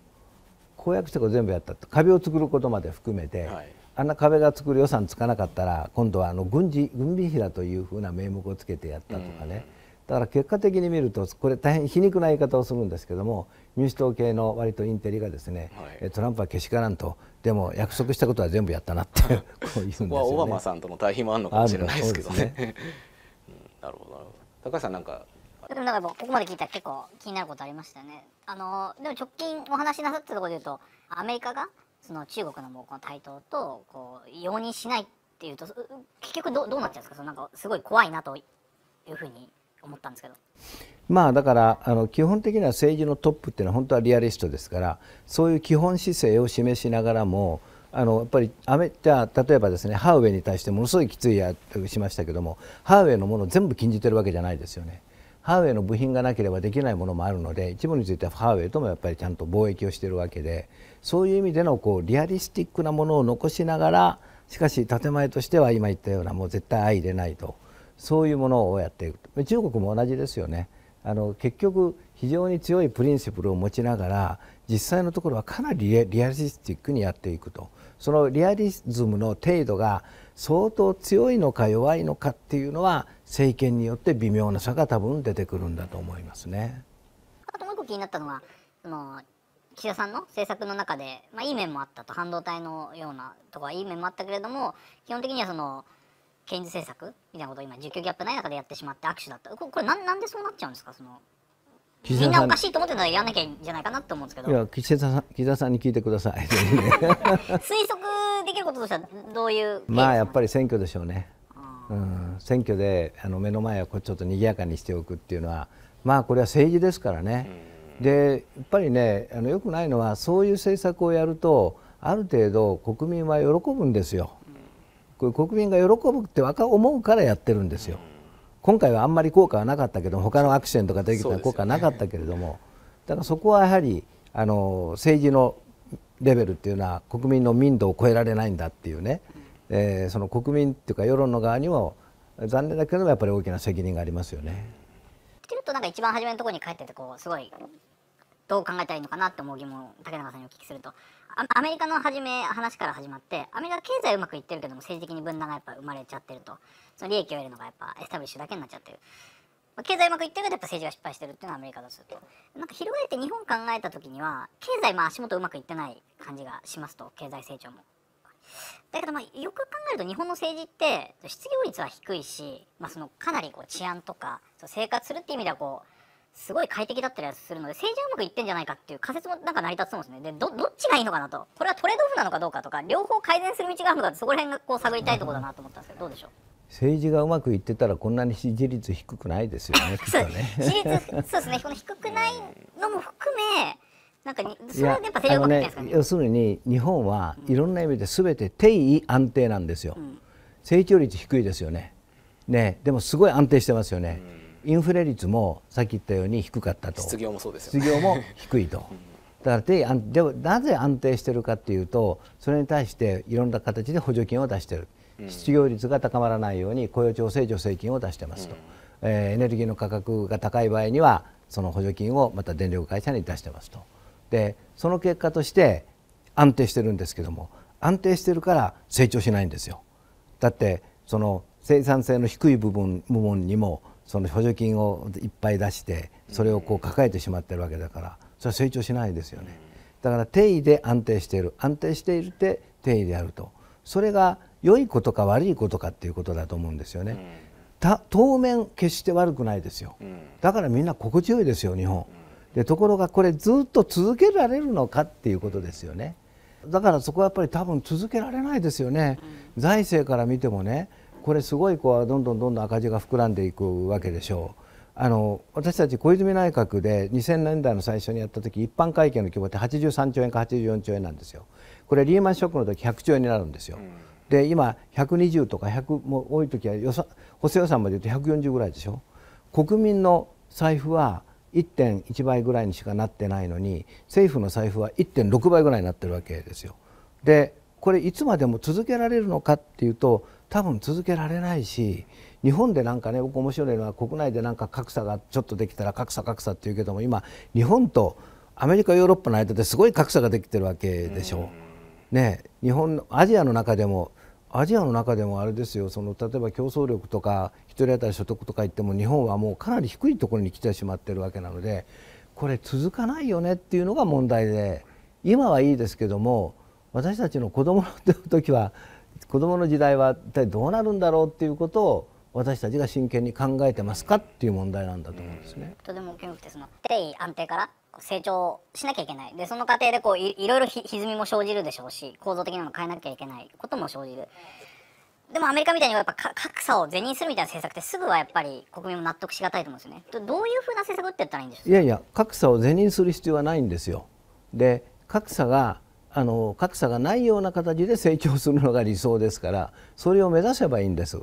公約したこと全部やったと壁を作ることまで含めて、はい、あんな壁が作る予算つかなかったら今度はあの軍事軍備費だというふうな名目をつけてやったとかね、だから結果的に見るとこれ大変皮肉な言い方をするんですけども民主党系の割とインテリがですね、はい、トランプはけしからんとでも約束したことは全部やったなって こういうんですよ、ね、オバマさんとの対比もあるのかもしれないですけどね。ねうん、なるほど高橋さんなんか。でもなんかここまで聞いたら結構気になることありましたね。あのでも直近お話しなさったところで言うとアメリカがその中国のもうこの台頭とこう容認しないっていうと結局どどうなっちゃうんですか。そのなんかすごい怖いなというふうに思ったんですけど。まあだからあの基本的には政治のトップっていうのは本当はリアリストですからそういう基本姿勢を示しながらもあのやっぱりアメじゃ例えばですねハーウェイに対してものすごいきついやしましたけどもハーウェイのものを全部禁じてるわけじゃないですよね。ハーウェイの部品がなければできないものもあるので一部についてはハーウェイともやっぱりちゃんと貿易をしているわけでそういう意味でのこうリアリスティックなものを残しながらしかし建前としては今言ったようなもう絶対相入れないとそういうものをやっていく中国も同じですよねあの結局非常に強いプリンシプルを持ちながら実際のところはかなりリアリスティックにやっていくとそのリアリズムの程度が相当強いのか弱いのかっていうのは政権によって微妙な差が多分出てくるんだと思いますね。あともう一個気になったのはその岸田さんの政策の中で、まあ、いい面もあったと半導体のようなとかいい面もあったけれども基本的にはその検事政策みたいなことを今需給ギャップない中でやってしまって握手だったこれなんでそうなっちゃうんですかそのみんなおかしいと思ってるのやらなきゃいいんじゃないかなと思うんですけどいや岸田さん岸田さんに聞いてください 推測できることとしてはどういうまあやっぱり選挙でしょうね、うん、選挙であの目の前をこうちょっと賑やかにしておくっていうのはまあこれは政治ですからね、でやっぱりねあのよくないのはそういう政策をやるとある程度国民は喜ぶんですよ、これ国民が喜ぶって思うからやってるんですよ、今回はあんまり効果はなかったけど他のアクシデントが出てきたら効果はなかったけれども、ね、だからそこはやはりあの政治のレベルっていうのは国民の民度を超えられないんだっていうね、うん、えー、その国民っていうか世論の側にも残念だけどもやっぱり大きな責任がありますよね。ちょっとなんか一番初めのところに帰っててこうすごいどう考えたらいいのかなって思う疑問を竹中さんにお聞きするとアメリカの始め話から始まってアメリカ経済うまくいってるけども政治的に分断がやっぱ生まれちゃってるとその利益を得るのがやっぱエスタブリッシュだけになっちゃってる。経済うまくいってるけどやっぱ政治が失敗してるっていうのはアメリカだとするとなんか翻って日本考えた時には経済まあ足元うまくいってない感じがしますと経済成長もだけどまあよく考えると日本の政治って失業率は低いし、まあ、そのかなりこう治安とか生活するっていう意味ではこうすごい快適だったりするので政治はうまくいってんじゃないかっていう仮説もなんか成り立つんですねでどっちがいいのかなとこれはトレードオフなのかどうかとか両方改善する道があるのかそこら辺がこう探りたいところだなと思ったんですけどどうでしょう政治がうまくいってたらこんなに支持率低くないですよね ね。支持率そうですねこの低くないのも含めなんかそれはやっぱ政治うまくいってなですかね、要するに日本はいろんな意味ですべて定位安定なんですよ、うん、成長率低いですよねねでもすごい安定してますよね、うんインフレ率もさっき言ったように低かったと失業もそうですよ、ね、失業も低いと、だからでなぜ安定してるかっていうとそれに対していろんな形で補助金を出してる、失業率が高まらないように雇用調整助成金を出してますと、うん、えー、エネルギーの価格が高い場合にはその補助金をまた電力会社に出してますとでその結果として安定してるんですけども安定してるから成長しないんですよだってその生産性の低い部分部門にもその補助金をいっぱい出してそれをこう抱えてしまってるわけだからそれは成長しないですよねだから定位で安定している安定しているって定位であるとそれが良いことか悪いことかっていうことだと思うんですよね当面決して悪くないですよだからみんな心地よいですよ日本でところがこれずっと続けられるのかっていうことですよねだからそこはやっぱり多分続けられないですよね財政から見てもねこれすごい子はどんどんどんどん赤字が膨らんでいくわけでしょう。あの私たち小泉内閣で2000年代の最初にやった時一般会計の規模って83兆円か84兆円なんですよこれリーマンショックの時100兆円になるんですよ、うん、で今120とか100も多い時は予算補正予算まで言うと140ぐらいでしょ国民の財布は1.1倍ぐらいにしかなってないのに政府の財布は1.6倍ぐらいになってるわけですよでこれいつまでも続けられるのかっていうと多分続けられないし日本でなんかね僕面白いのは国内でなんか格差がちょっとできたら格差格差って言うけども今日本とアメリカヨーロッパの間ですごい格差ができてるわけでしょう。ね、日本アジアの中でもアジアの中でもあれですよその例えば競争力とか1人当たり所得とか言っても日本はもうかなり低いところに来てしまってるわけなのでこれ続かないよねっていうのが問題で今はいいですけども私たちの子供の時は子どもの時代は一体どうなるんだろうっていうことを私たちが真剣に考えてますかっていう問題なんだと思うんですね。とても大きくてその定位安定から成長しなきゃいけないでその過程でこういろいろひ歪みも生じるでしょうし構造的なの変えなきゃいけないことも生じる。でもアメリカみたいにやっぱ格差を是認するみたいな政策ってすぐはやっぱり国民も納得しがたいと思うんですよね。どういうふうな政策って言ったらいいんでしょういやいや格差を是認する必要はないんですよ。で格差があの格差がないような形で成長するのが理想ですからそれを目指せばいいんです。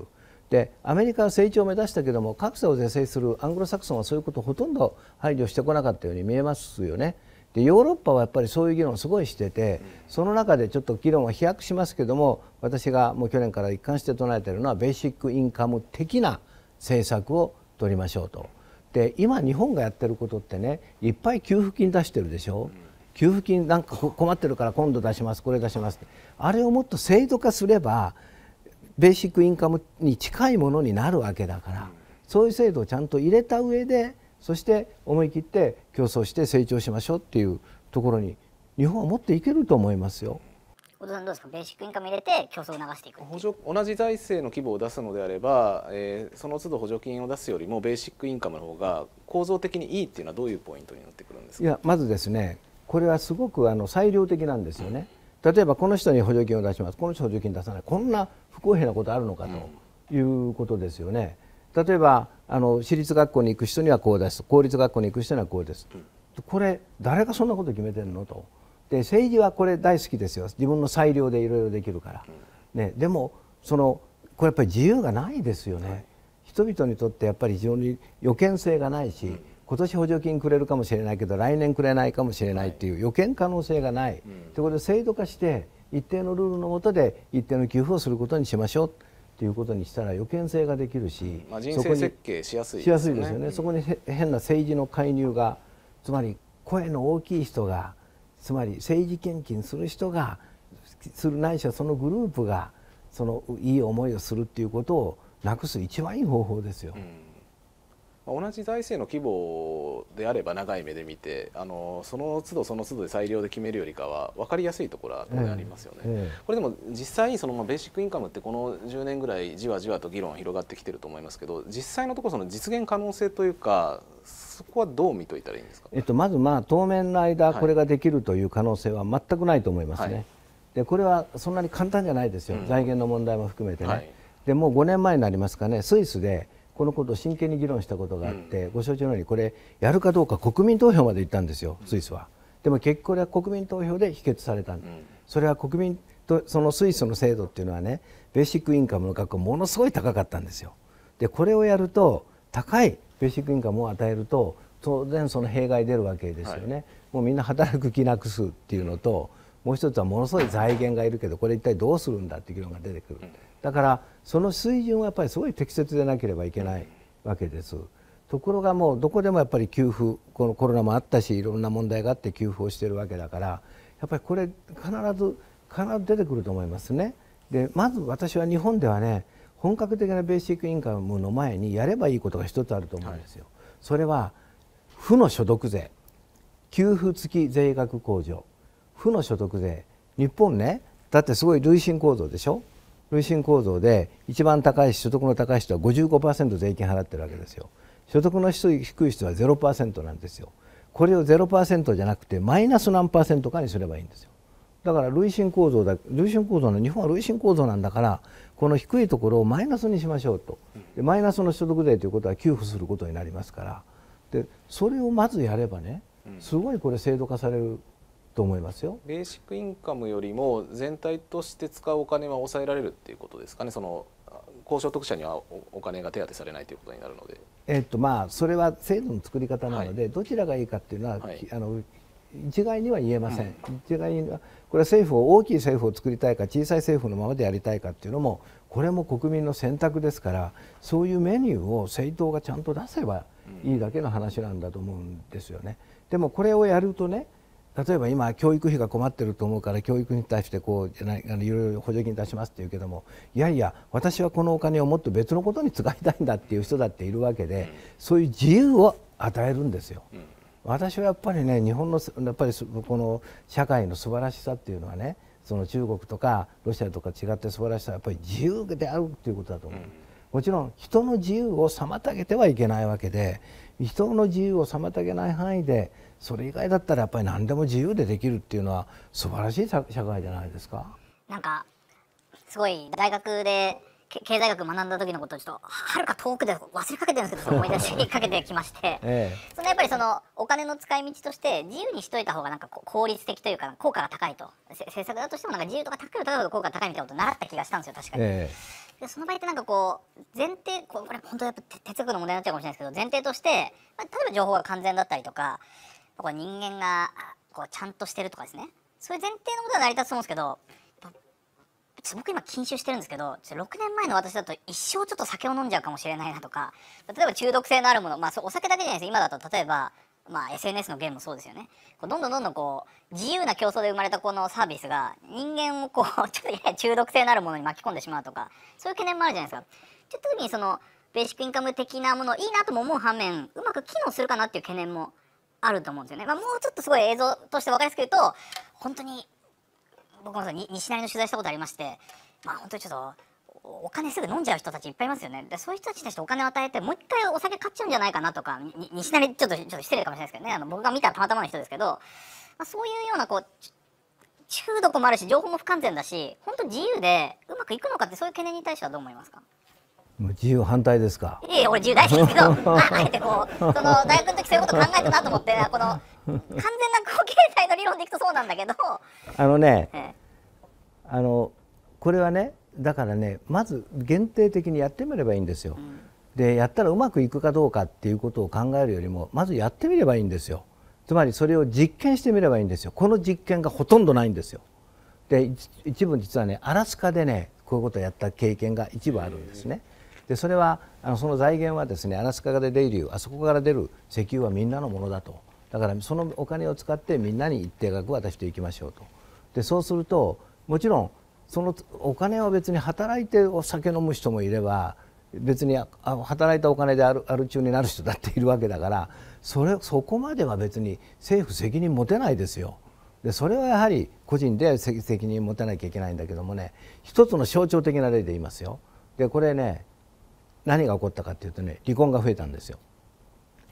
でアメリカは成長を目指したけども格差を是正するアングロサクソンはそういうことをほとんど配慮してこなかったように見えますよね。でヨーロッパはやっぱりそういう議論をすごいしててその中でちょっと議論は飛躍しますけども私がもう去年から一貫して唱えているのはベーシックインカム的な政策を取りましょうと。で今日本がやってることってねいっぱい給付金出してるでしょ。給付金なんか困ってるから今度出しますこれ出しますあれをもっと制度化すればベーシックインカムに近いものになるわけだからそういう制度をちゃんと入れた上でそして思い切って競争して成長しましょうっていうところに日本は持っていけると思いますよ。小田さんどうですかベーシックインカム入れて競争を流していく補助同じ財政の規模を出すのであれば、えー、その都度補助金を出すよりもベーシックインカムの方が構造的にいいっていうのはどういうポイントになってくるんですかいやまずですねこれはすごくあの裁量的なんですよね例えばこの人に補助金を出しますこの人補助金出さないこんな不公平なことあるのかということですよね例えばあの私立学校に行く人にはこうです公立学校に行く人にはこうですこれ誰がそんなこと決めてんのとで政治はこれ大好きですよ自分の裁量でいろいろできるから、ね、でもそのこれやっぱり自由がないですよね、はい、人々にとってやっぱり非常に予見性がないし、今年補助金くれるかもしれないけど来年くれないかもしれないっていう予見可能性がない、ということで制度化して一定のルールの下で一定の給付をすることにしましょうということにしたら予見性ができるし、まあ、人生設計しやすいですよね、うん、そこに変な政治の介入がつまり声の大きい人がつまり政治献金する人がするないしはそのグループがそのいい思いをするっていうことをなくす一番いい方法ですよ。うん同じ財政の規模であれば長い目で見てあのその都度その都度で裁量で決めるよりかは分かりやすいところは当然ありますよね、うんうん、これでも実際にそのベーシックインカムってこの10年ぐらいじわじわと議論広がってきてると思いますけど実際のところその実現可能性というかそこはどう見といたらいいんですか、えっと、まずまあ当面の間これができるという可能性は全くないと思いますね、はい、でこれはそんなに簡単じゃないですよ、うん、財源の問題も含めてね、はい、でもう5年前になりますかねスイスでこのことを真剣に議論したことがあって、うん、ご承知のようにこれやるかどうか国民投票まで行ったんですよ、スイスは。でも結局これは国民投票で否決された、うん、それは国民とそのスイスの制度っていうのはねベーシックインカムの額ものすごい高かったんですよ。でこれをやると高いベーシックインカムを与えると当然その弊害出るわけですよね、はい、もうみんな働く気なくすっていうのと、うんもう一つはものすごい財源がいるけどこれ一体どうするんだって議論が出てくるだからその水準はやっぱりすごい適切でなければいけないわけです。ところがもうどこでもやっぱり給付このコロナもあったしいろんな問題があって給付をしてるわけだからやっぱりこれ必ず必ず出てくると思いますね。でまず私は日本ではね本格的なベーシックインカムの前にやればいいことが一つあると思うんですよ。はい、それは負の所得税給付付き税額控除負の所得税日本ねだってすごい累進構造でしょ累進構造で一番高い所得の高い人は55%税金払ってるわけですよ所得の低い人は0%なんですよこれを0%じゃなくてマイナス何かにすればいいんですよだから累進構造だ累進構造の日本は累進構造なんだからこの低いところをマイナスにしましょうとでマイナスの所得税ということは給付することになりますからでそれをまずやればねすごいこれ制度化されると思いますよベーシックインカムよりも全体として使うお金は抑えられるっていうことですかねその高所得者にはお金が手当されないということになるので、えっとまあ、それは制度の作り方なので、はい、どちらがいいかっていうのは、はい、あの一概には言えません、うん、一概にはこれは政府を大きい政府を作りたいか小さい政府のままでやりたいかっていうのもこれも国民の選択ですからそういうメニューを政党がちゃんと出せばいいだけの話なんだと思うんですよね。でもこれをやるとね例えば今教育費が困ってると思うから教育に対してこうあのいろいろ補助金出しますって言うけどもいやいや私はこのお金をもっと別のことに使いたいんだっていう人だっているわけで、そういう自由を与えるんですよ。私はやっぱりね日本のやっぱりこの社会の素晴らしさっていうのはねその中国とかロシアとか違って素晴らしさはやっぱり自由であるっていうことだと思う。もちろん人の自由を妨げてはいけないわけで人の自由を妨げない範囲でそれ以外だったらやっぱり何でも自由でできるっていうのは素晴らしい社会じゃないですか。なんかすごい大学で経済学学んだ時のことをちょっとはるか遠くで忘れかけてるんですけど思い出しかけてきまして、ええ、そのやっぱりそのお金の使い道として自由にしといた方がなんか効率的というか効果が高いと政策だとしてもなんか自由とか高いと高い効果が高いみたいなことを習った気がしたんですよ確かに。えでその場合ってなんかこう前提これ本当やっぱ哲学の問題になっちゃうかもしれないですけど前提として、例えば情報が完全だったりとかこう人間がこうちゃんとしてるとかですねそういう前提のことは成り立つと思うんですけど僕今禁酒してるんですけど6年前の私だと一生ちょっと酒を飲んじゃうかもしれないなとか例えば中毒性のあるものまあお酒だけじゃないです今だと例えばまあ、SNS のゲームもそうですよねこうどんどんどんどんこう自由な競争で生まれたこのサービスが人間をこう ちょっとやや中毒性のあるものに巻き込んでしまうとかそういう懸念もあるじゃないですか。ちょいっと時にそのベーシックインカム的なものいいなとも思う反面うまく機能するかなっていう懸念もあると思うんですよね、まあ、もうちょっとすごい映像として分かりやすく言うと本当に僕も西成の取材したことありましてまあ本当にちょっとお金すぐ飲んじゃう人たちいっぱいいますよねでそういう人たちに対してお金を与えてもう一回お酒買っちゃうんじゃないかなとか西成ちょっとちょっと失礼かもしれないですけどねあの僕が見たたまたまの人ですけど、まあ、そういうようなこう中毒もあるし情報も不完全だし本当自由でうまくいくのかってそういう懸念に対してはどう思いますかもう自由反対ですかいい俺自由大好きけどま あ、あえてこうその大学の時そういうこと考えたなと思ってこの完全な高経済の理論でいくとそうなんだけどあのね、あのこれはねだからねまず限定的にやってみればいいんですよ、うん、でやったらうまくいくかどうかっていうことを考えるよりもまずやってみればいいんですよつまりそれを実験してみればいいんですよこの実験がほとんどないんですよで一部実はねアラスカでねこういうことをやった経験が一部あるんですね、うんでそれはあのその財源はですねアラスカで出るあそこから出る石油はみんなのものだとだからそのお金を使ってみんなに一定額渡していきましょうとでそうするともちろんそのお金は別に働いてお酒飲む人もいれば別に働いたお金であるある中になる人だっているわけだからそれそこまでは別に政府責任持てないですよ。でそれはやはり個人で責任持たなきゃいけないんだけどもね一つの象徴的な例で言いますよ。でこれね何が起こったかっていうとね離婚が増えたんですよ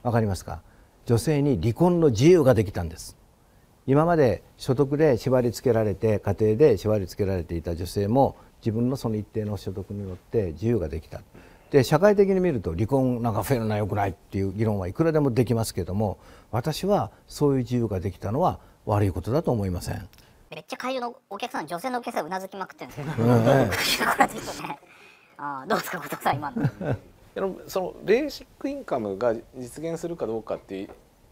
わかりますか女性に離婚の自由ができたんです今まで所得で縛り付けられて家庭で縛り付けられていた女性も自分のその一定の所得によって自由ができたで社会的に見ると離婚なんか増えるのは良くないっていう議論はいくらでもできますけども私はそういう自由ができたのは悪いことだと思いませんめっちゃ会場のお客さん女性のお客さんうなずきまくってるんですよ、うん、ねあどうですか後藤さん今の そのベーシックインカムが実現するかどうかっていう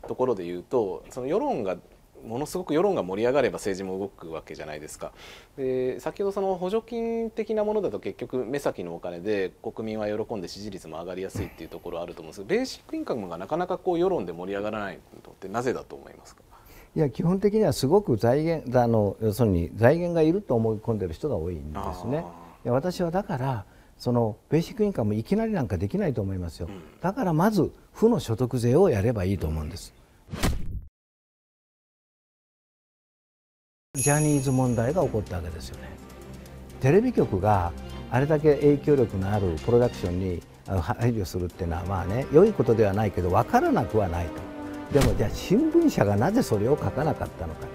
ところで言うとその世論がものすごく世論が盛り上がれば政治も動くわけじゃないですか。で先ほどその補助金的なものだと結局目先のお金で国民は喜んで支持率も上がりやすいっていうところあると思うんですけどベーシックインカムがなかなかこう世論で盛り上がらないのってなぜだと思いますかいや基本的にはすごく財源あの要するに財源がいると思い込んでる人が多いんですね。私はだからそのベーシックインカムいきなりなんかできないと思いますよ、だからまず負の所得税をやればいいと思うんです、ジャニーズ問題が起こったわけですよねテレビ局があれだけ影響力のあるプロダクションに配慮するっていうのはまあね良いことではないけど分からなくはないとでもじゃあ新聞社がなぜそれを書かなかったのか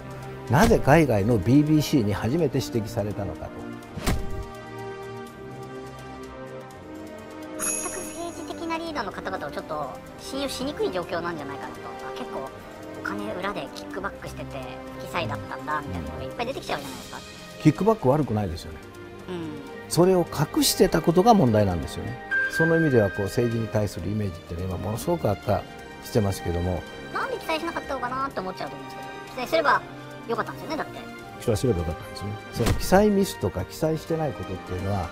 なぜ海外の BBC に初めて指摘されたのかとリーダーの方々をちょっと信用しにくい状況なんじゃないかなと結構お金裏でキックバックしてて不記載だったんだみたいなのがいっぱい出てきちゃうじゃないですかキックバック悪くないですよね、うん、それを隠してたことが問題なんですよねその意味ではこう政治に対するイメージってね今ものすごく悪化してますけどもなんで記載しなかったのかなって思っちゃうと思うんですけど記載すればよかったんですよねだって記はすればよかったんですねその記載ミスとか記載してないことっていうのは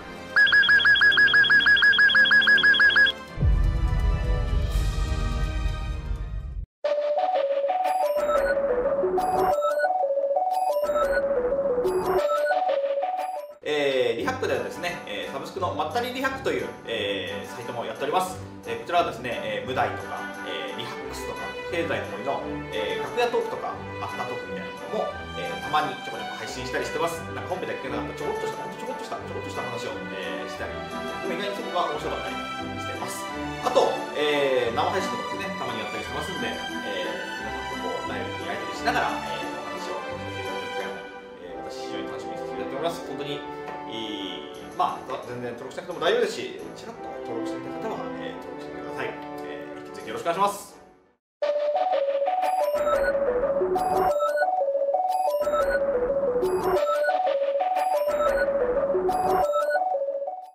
ですね、えー、無題とか、えー、リハックスとか経済の森の、えー、楽屋トークとかアフタートークみたいなのも、えー、たまにちょこちょこ配信したりしてますなんかンペだけなかったちょこっとしたちょこっとしたちょこっとした話を、えー、したり意外にそこが面白かったりしてますあと、えー、生配信とかですねたまにやったりしてますんで、えー、皆さんとこうライブに会えたりしながら、えー、お話をさせていただきたい、えー、私非常に楽しみにさせていただいております本当にいいまあ全然登録しなくても大丈夫ですしちらっと登録していた方は、えー、登録してくださいはい、えー、引き続きよろしくお願いします